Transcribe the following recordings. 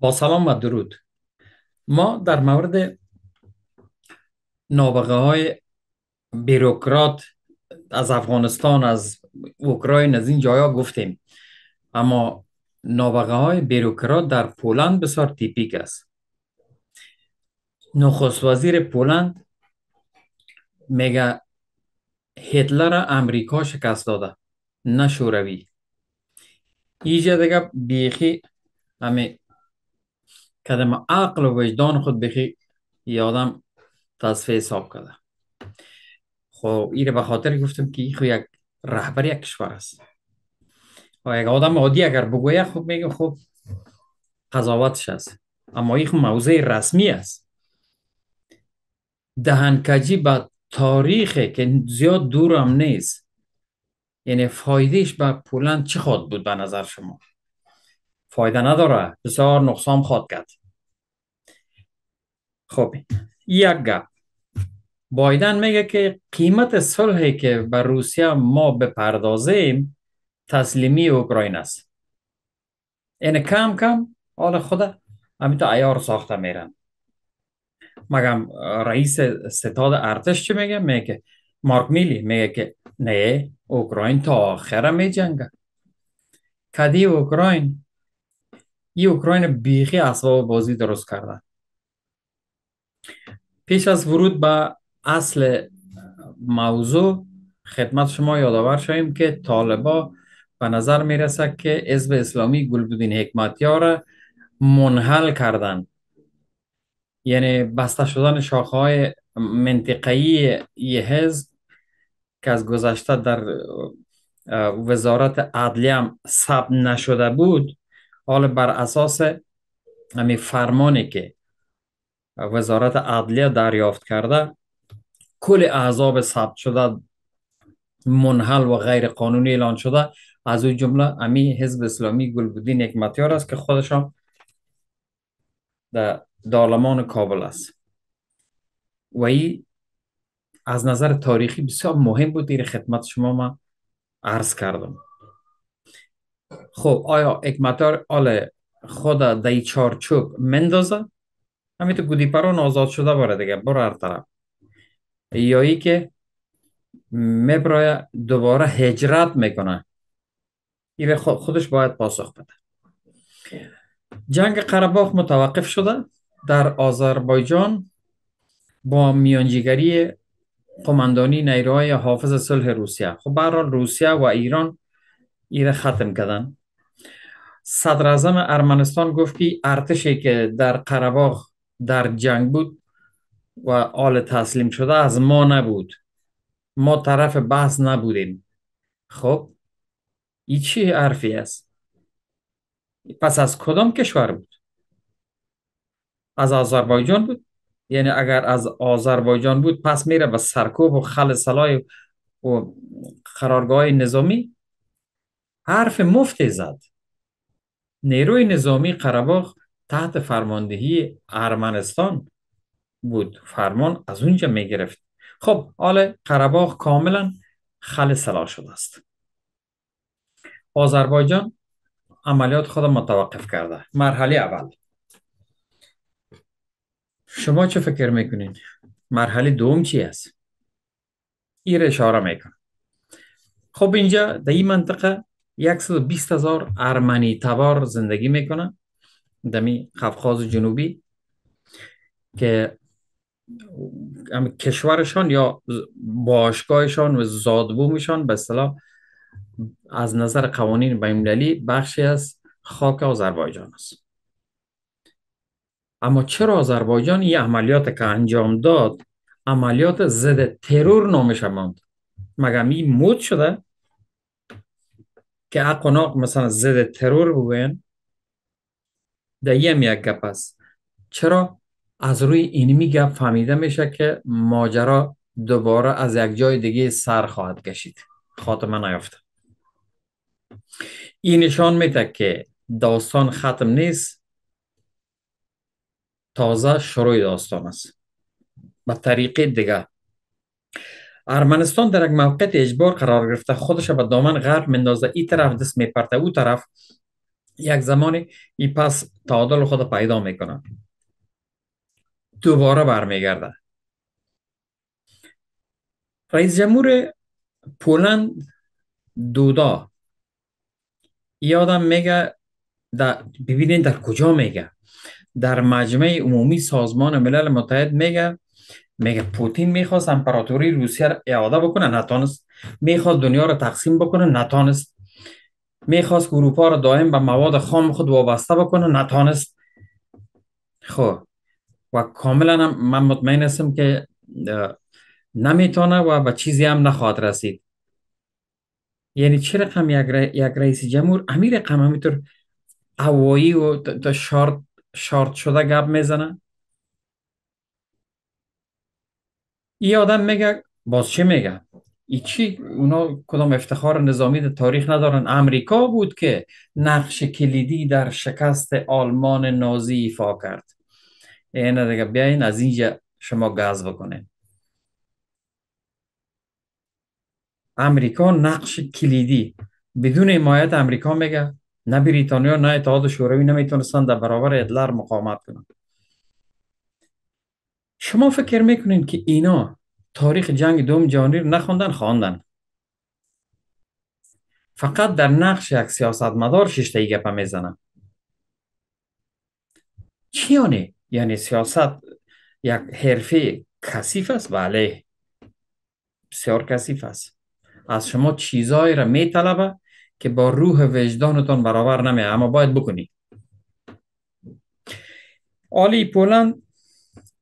با سلام و درود ما در مورد نابغه های بیروکرات از افغانستان از اوکراین از این جایا گفتیم اما نابغه های بیروکرات در پولند بسیار تیپیک است نخست وزیر پولند میگه هیتلر امریکا شکست داده نه شوروی اینجا دیگه بیخی همه کدم عقل و وجدان خود بخی یادم آدم تصفیه حساب کده خب ایره به خاطر گفتم که خو یک رهبر یک کشور است و یک آدم عادی اگر بگویه خب میگه خب قضاوتش است اما این موضع رسمی است دهنکجی به تاریخ که زیاد دورم نیست یعنی فایدهش به پولند چه خواد بود به نظر شما فایده نداره بسیار نقصان خواد کرد خب یک گپ بایدن میگه که قیمت صلحی که به روسیه ما بپردازیم تسلیمی اوکراین است این یعنی کم کم حال خدا همینطور ایار ساخته میرن مگم رئیس ستاد ارتش چی میگه میگه مارک میلی میگه که نه اوکراین تا آخره میجنگه کدی اوکراین ی اوکراین بیخی اسباب بازی درست کرده پیش از ورود به اصل موضوع خدمت شما یادآور شویم که طالبا به نظر رسد که عزب اسلامی گلبدین حکمتیار منحل کردن یعنی بسته شدن شاخه های منطقی یه حزب که از گذشته در وزارت عدلی هم ثبت نشده بود حال بر اساس همین فرمانی که وزارت عدلیه دریافت کرده کل احزاب ثبت شده منحل و غیر قانونی اعلان شده از اون جمله امی حزب اسلامی گلبودین حکمتیار است که خودشان در دارلمان کابل است و ای از نظر تاریخی بسیار مهم بود دیر خدمت شما ما عرض کردم خب آیا اکمتار آل خود دی چارچوب مندازه همین تو گودی پران آزاد شده باره دیگه بر هر طرف یا ای که دوباره هجرت میکنه این خودش باید پاسخ بده جنگ قرباخ متوقف شده در آذربایجان با میانجیگری قماندانی نیروهای حافظ صلح روسیه خب برحال روسیه و ایران ایره ختم کردن صدر اعظم ارمنستان گفت که ارتشی که در قرباغ در جنگ بود و آل تسلیم شده از ما نبود ما طرف بحث نبودیم خب ای چی حرفی است پس از کدام کشور بود از آذربایجان بود یعنی اگر از آذربایجان بود پس میره به سرکوب و خل سلای و قرارگاه نظامی حرف مفتی زد نیروی نظامی قرباغ تحت فرماندهی ارمنستان بود فرمان از اونجا می گرفت خب حال قرباغ کاملا خل سلا شده است آذربایجان عملیات خود متوقف کرده مرحله اول شما چه فکر میکنین؟ مرحله دوم چی است؟ ایر اشاره میکنه خب اینجا در این منطقه 120 هزار ارمنی تبار زندگی میکنه دمی قفقاز جنوبی که کشورشان یا باشگاهشان و زادبومشان به صلاح از نظر قوانین بین‌المللی بخشی از خاک آذربایجان است اما چرا آذربایجان این عملیات که انجام داد عملیات ضد ترور نامش ماند مگه می مود شده که اقناق مثلا ضد ترور بوین در یم یک گپ است چرا از روی اینمی گپ فهمیده میشه که ماجرا دوباره از یک جای دیگه سر خواهد کشید خاتمه نیافته این نشان میده که داستان ختم نیست تازه شروع داستان است به طریق دیگه ارمنستان در یک موقعیت اجبار قرار گرفته خودش به دامن غرب مندازه ای طرف دست میپرته او طرف یک زمانی این پس تعادل خود پیدا میکنه دوباره برمیگرده رئیس جمهور پولند دودا یادم آدم میگه در ببینین در کجا میگه در مجمع عمومی سازمان ملل متحد میگه میگه پوتین میخواست امپراتوری روسیه را اعاده بکنه نتانست میخواست دنیا را تقسیم بکنه نتانست میخواست اروپا را دائم به مواد خام خود وابسته بکنه نتانست خب و کاملا من مطمئن هستم که نمیتونه و به چیزی هم نخواهد رسید یعنی چه رقم یک, رئیس جمهور امیر رقم همینطور هوایی و شارت, شده گپ میزنه این آدم میگه باز چه میگه چی اونا کدام افتخار نظامی در تاریخ ندارن امریکا بود که نقش کلیدی در شکست آلمان نازی ایفا کرد این دیگه بیاین از اینجا شما گاز بکنه. امریکا نقش کلیدی بدون حمایت امریکا میگه نه بریتانیا نه اتحاد شوروی نمیتونستن در برابر ادلر مقاومت کنن شما فکر میکنین که اینا تاریخ جنگ دوم جهانی نخوندن خواندن فقط در نقش یک سیاستمدار شش تایی گپه میزنن چیانه یعنی سیاست یک حرفه کثیف است بله بسیار کثیف است از شما چیزهایی را میطلبه که با روح وجدانتان برابر نمیه اما باید بکنی آلی پولند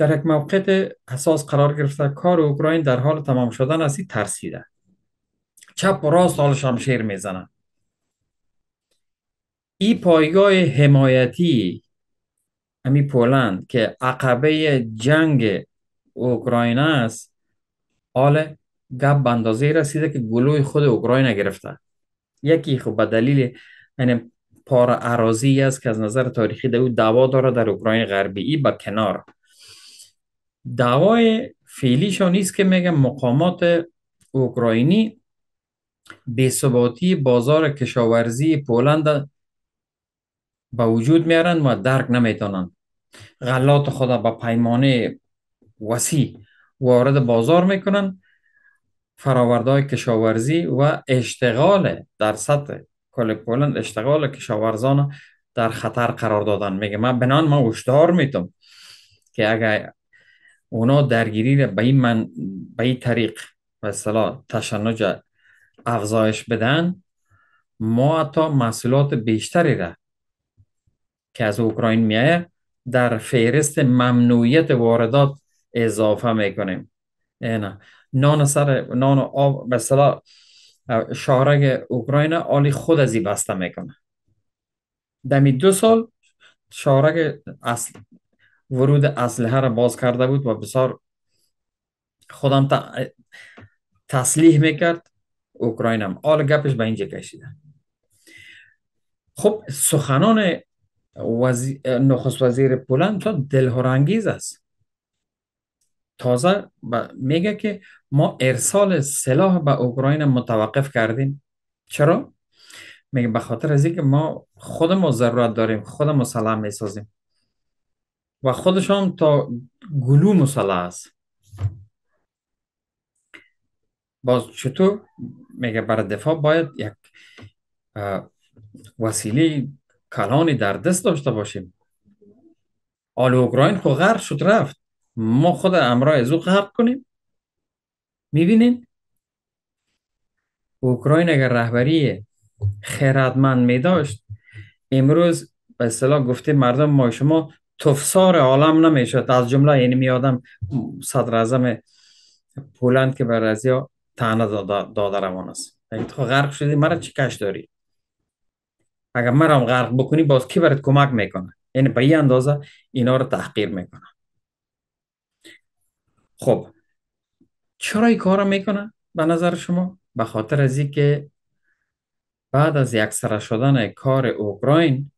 در یک موقع حساس قرار گرفته کار اوکراین در حال تمام شدن است ترسیده چپ و راست حال شمشیر میزنن ای پایگاه حمایتی امی پولند که عقبه جنگ اوکراین است حال گب بندازه اندازه رسیده که گلوی خود اوکراین گرفته یکی خب به دلیل یعنی پار عراضی است که از نظر تاریخی دو دوا داره در اوکراین غربی ای به کنار دعوای فعلیشان نیست که میگه مقامات اوکراینی ثباتی بازار کشاورزی پولند به وجود میارن و درک نمیتونن غلات خدا به پیمانه وسیع وارد بازار میکنن فراوردهای کشاورزی و اشتغال در سطح کل پولند اشتغال کشاورزان در خطر قرار دادن میگه من بنان ما هشدار میتم که اگر اونا درگیری به به این طریق و تشنج افزایش بدن ما حتی محصولات بیشتری را که از اوکراین میایه در فهرست ممنوعیت واردات اضافه میکنیم اینا یعنی نان سر نان و آب به صلاح شارگ اوکراین آلی خود ازی بسته میکنه دمی دو سال شارگ اصل ورود اسلحه را باز کرده بود و بسیار خودم تسلیح میکرد اوکراینم آل گپش به اینجا کشیده خب سخنان وزی... نخست وزیر پولند تا دلهورانگیز است تازه میگه که ما ارسال سلاح به اوکراین متوقف کردیم چرا؟ میگه به خاطر از اینکه ما خودمو ضرورت داریم خودمو سلام میسازیم و خودشان تا گلو مسلح است باز چطور میگه برای دفاع باید یک وسیله کلانی در دست داشته باشیم آل اوکراین خو غرق شد رفت ما خود امرای از او غرق کنیم میبینین اوکراین اگر رهبری خیراتمند میداشت امروز به اصطلاح گفته مردم ما شما تفسار عالم نمیشد از جمله یعنی می آدم صدر اعظم پولند که بر از تنه داده روان است تو غرق شدی مرا چی کش داری اگر مرا هم غرق بکنی باز کی برات کمک میکنه یعنی به این اندازه اینا رو تحقیر میکنه خب چرا این کار میکنه به نظر شما به خاطر از که بعد از یکسره شدن کار اوکراین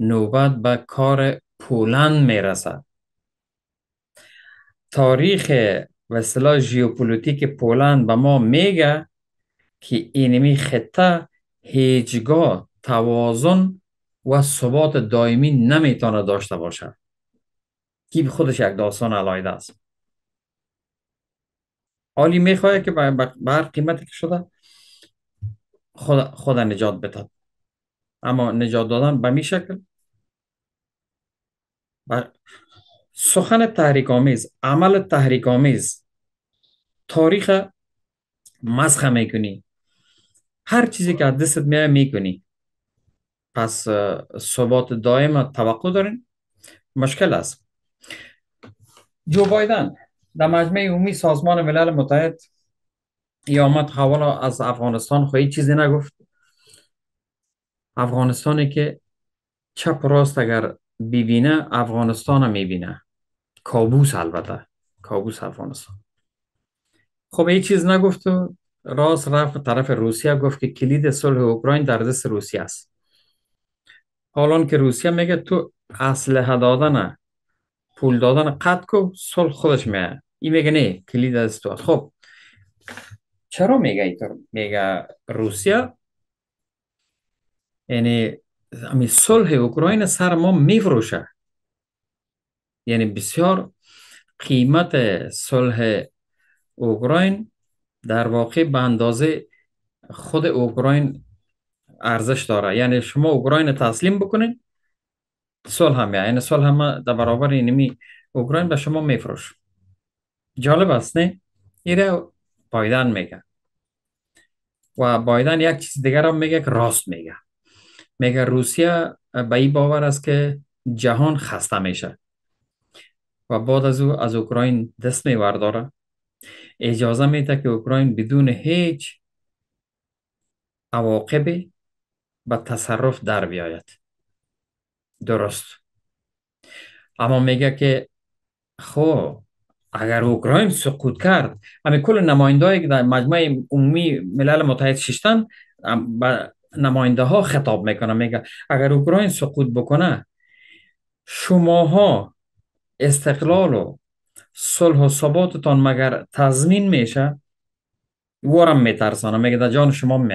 نوبت به کار پولند میرسد تاریخ و اصطلاح ژیوپولیتیک پولند به ما میگه که اینمی خطه هیچگاه توازن و ثبات دائمی نمیتونه داشته باشد که خودش یک داستان علایده است حالی میخواه که به هر قیمتی که شده خود, نجات بتد اما نجات دادن به می شکل سخن تحریکامیز عمل تحریکآمیز تاریخ مزخه میکنی هر چیزی که دستت میای میکنی پس ثبات دائم توقع دارین مشکل است جو بایدن در مجمع عمومی سازمان ملل متحد یا آمد حوالا از افغانستان خواهی چیزی نگفت افغانستانی که چپ راست اگر ببینه افغانستان رو میبینه کابوس البته کابوس افغانستان خب هیچ چیز نگفت و راست رفت طرف روسیه گفت که کلید صلح اوکراین در دست روسیه است حالان که روسیه میگه تو اسلحه دادن پول دادن قد کو صلح خودش میه این میگه نه کلید از تو خب چرا میگه ایتر میگه روسیه یعنی امی صلح اوکراین سر ما میفروشه یعنی بسیار قیمت صلح اوکراین در واقع به اندازه خود اوکراین ارزش داره یعنی شما اوکراین تسلیم بکنین صلح هم یعنی صلح هم در برابر اینمی یعنی اوکراین به شما میفروش جالب است نه ایره بایدن میگه و بایدن یک چیز دیگر هم میگه که راست میگه میگه روسیه به این باور است که جهان خسته میشه و بعد از او از اوکراین دست میورداره اجازه میده که اوکراین بدون هیچ عواقبی به تصرف در بیاید درست اما میگه که خب اگر اوکراین سقوط کرد همه کل نماینده که در مجمع عمومی ملل متحد ششتن نماینده ها خطاب میکنه میگه اگر اوکراین سقوط بکنه شماها استقلال و صلح و ثباتتان مگر تضمین میشه وارم میترسانه میگه در جان شما می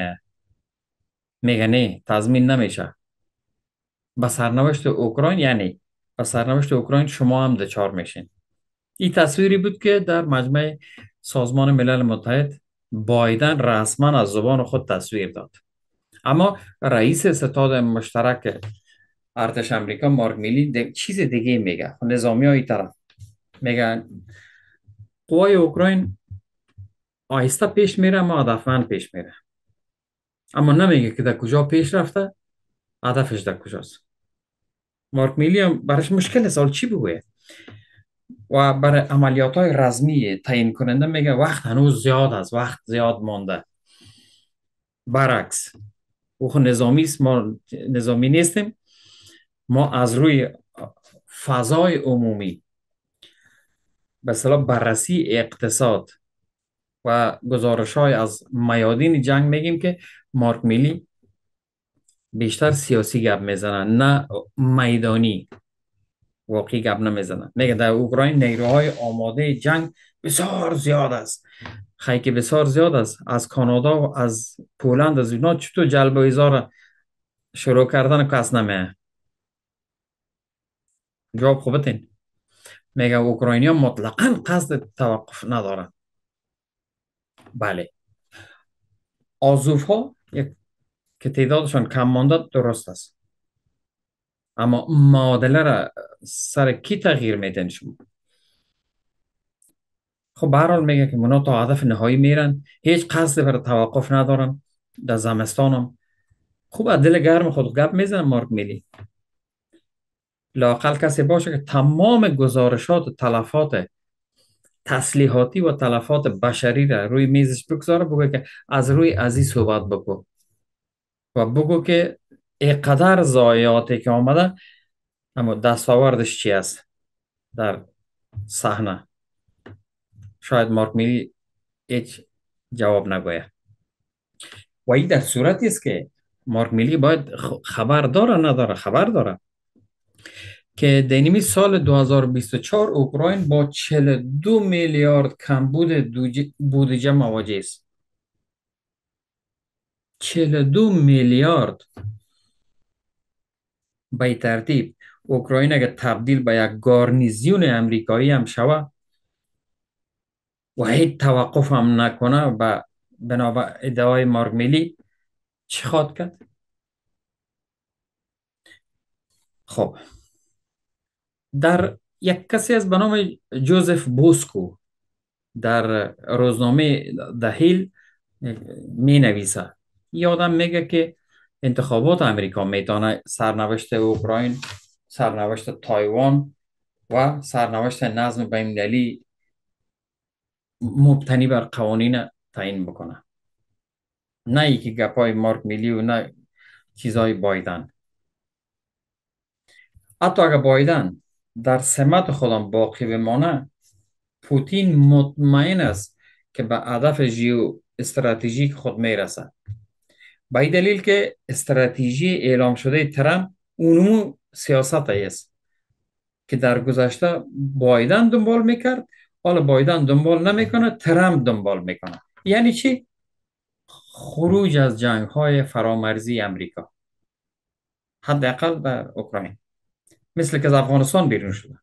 میگه نه تضمین نمیشه به سرنوشت اوکراین یعنی به سرنوشت اوکراین شما هم دچار میشین این تصویری بود که در مجمع سازمان ملل متحد بایدن رسما از زبان خود تصویر داد اما رئیس ستاد مشترک ارتش امریکا مارک میلی چیز دیگه میگه خب نظامی های طرف میگه قوای اوکراین آهسته پیش میره اما هدفمند پیش میره اما نمیگه که در کجا پیش رفته هدفش در کجاست مارک میلی هم برش مشکل سال چی بگوه؟ و برای عملیات های رزمی تعیین کننده میگه وقت هنوز زیاد است وقت زیاد مانده برعکس او خب نظامی ما نظامی نیستیم ما از روی فضای عمومی به صلاح بررسی اقتصاد و گزارش های از میادین جنگ میگیم که مارک میلی بیشتر سیاسی گپ میزنن نه میدانی واقعی گپ نمیزنن میگه در اوکراین نیروهای آماده جنگ بسیار زیاد است خیلی که بسیار زیاد است از کانادا و از پولند از اینا چطور جلب و ایزار شروع کردن کس نمیه جواب خوبتین میگه اوکراینی ها مطلقا قصد توقف ندارن بله آزوف ها که تعدادشان کم مانده درست است اما معادله را سر کی تغییر میدین شما خب به میگه که منا تا هدف نهایی میرن هیچ قصد بر توقف ندارن در زمستانم خوب از دل گرم خود گپ میزنم مارک میلی لاقل کسی باشه که تمام گزارشات و تلفات تسلیحاتی و تلفات بشری را روی میزش بگذاره بگو که از روی عزیز صحبت بکن و بگو که اینقدر زایاتی که آمده اما دستاوردش چی است در صحنه شاید مارک میلی هیچ جواب نگویه و این در صورتی است که مارک میلی باید خبر داره نداره خبر داره که دینیمی سال 2024 اوکراین با 42 میلیارد کمبود بودجه مواجه است 42 میلیارد به ترتیب اوکراین اگر تبدیل به یک گارنیزیون امریکایی هم شوه و هیچ توقف هم نکنه و بنابرای ادعای میلی چی خواد کرد؟ خب در یک کسی از به نام جوزف بوسکو در روزنامه دهیل می نویسه یادم میگه که انتخابات امریکا میتونه سرنوشت اوکراین سرنوشت تایوان و سرنوشت نظم بین مبتنی بر قوانین تعیین بکنه نه ای که گپای مارک میلیو نه چیزای بایدن حتی اگر بایدن در سمت خودم باقی بمانه پوتین مطمئن است که به هدف جیو استراتژیک خود میرسه به دلیل که استراتژی اعلام شده ترم اونمو سیاست است که در گذشته بایدن دنبال میکرد حالا بایدن دنبال نمیکنه ترامپ دنبال میکنه یعنی چی خروج از جنگ های فرامرزی امریکا حداقل در اوکراین مثل که از افغانستان بیرون شده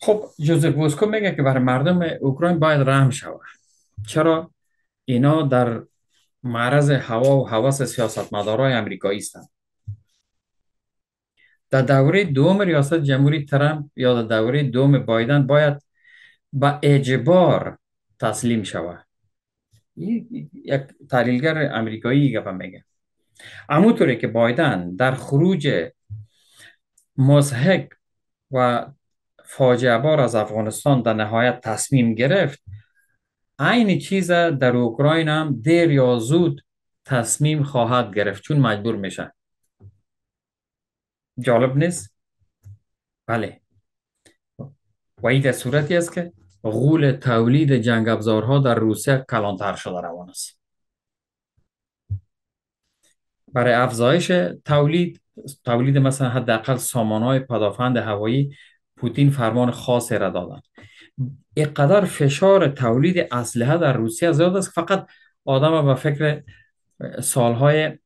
خب جوزف بوسکو میگه که بر مردم اوکراین باید رحم شود چرا اینا در معرض هوا و هوس مدارای امریکایی هستند در دوره دوم ریاست جمهوری ترامپ یا در دوره دوم بایدن باید با اجبار تسلیم شود یک تحلیلگر امریکایی گفت میگه طوره که بایدن در خروج مزهک و فاجعه بار از افغانستان در نهایت تصمیم گرفت عین چیز در اوکراین هم دیر یا زود تصمیم خواهد گرفت چون مجبور میشه جالب نیست بله و این در صورتی است که غول تولید جنگ ابزارها در روسیه کلانتر شده روان است برای افزایش تولید تولید مثلا حداقل سامانهای پدافند هوایی پوتین فرمان خاصی را دادند. اینقدر فشار تولید اسلحه در روسیه زیاد است فقط آدم به فکر سالهای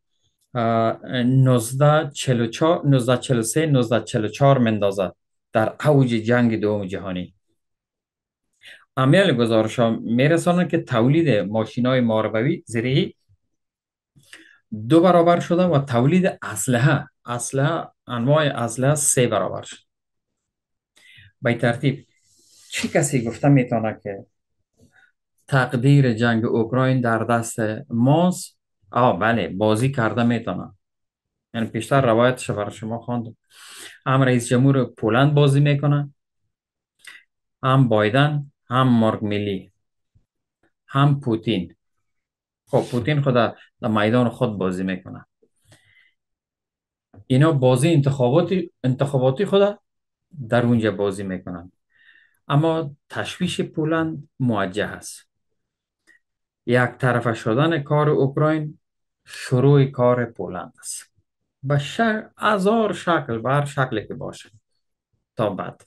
4 1943 1944 مندازد در اوج جنگ دوم جهانی امیال گزارش ها میرسانند که تولید ماشین های ماربوی زیرهی دو برابر شده و تولید اسلحه اسلحه انواع اسلحه سه برابر شد به ترتیب چه کسی گفته میتونه که تقدیر جنگ اوکراین در دست ماست آه بله بازی کرده میتونه یعنی پیشتر روایتش برای شما خواندم هم رئیس جمهور پولند بازی میکنه هم بایدن هم مارک میلی هم پوتین خب پوتین خود در میدان خود بازی میکنه اینا بازی انتخاباتی انتخاباتی خود در اونجا بازی میکنن اما تشویش پولند موجه هست یک طرفه شدن کار اوکراین شروع کار پولند است به هزار شکل و هر شکلی که باشه تا بعد